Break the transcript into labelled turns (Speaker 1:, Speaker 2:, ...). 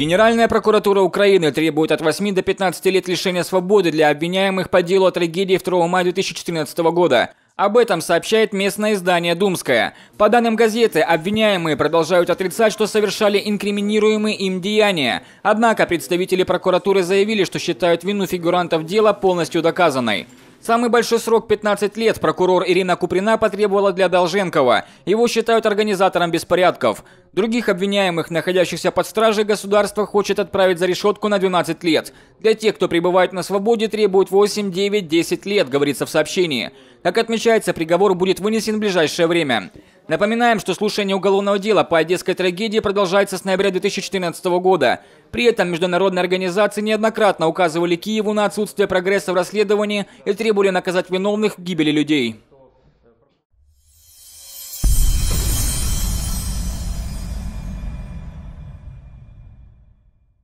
Speaker 1: Генеральная прокуратура Украины требует от 8 до 15 лет лишения свободы для обвиняемых по делу о трагедии 2 мая 2014 года. Об этом сообщает местное издание «Думская». По данным газеты, обвиняемые продолжают отрицать, что совершали инкриминируемые им деяния. Однако представители прокуратуры заявили, что считают вину фигурантов дела полностью доказанной. Самый большой срок 15 лет прокурор Ирина Куприна потребовала для Долженкова. Его считают организатором беспорядков. Других обвиняемых, находящихся под стражей, государство хочет отправить за решетку на 12 лет. Для тех, кто пребывает на свободе, требует 8, 9, 10 лет, говорится в сообщении. Как отмечается, приговор будет вынесен в ближайшее время. Напоминаем, что слушание уголовного дела по одесской трагедии продолжается с ноября 2014 года. При этом международные организации неоднократно указывали Киеву на отсутствие прогресса в расследовании и требовали наказать виновных в гибели людей.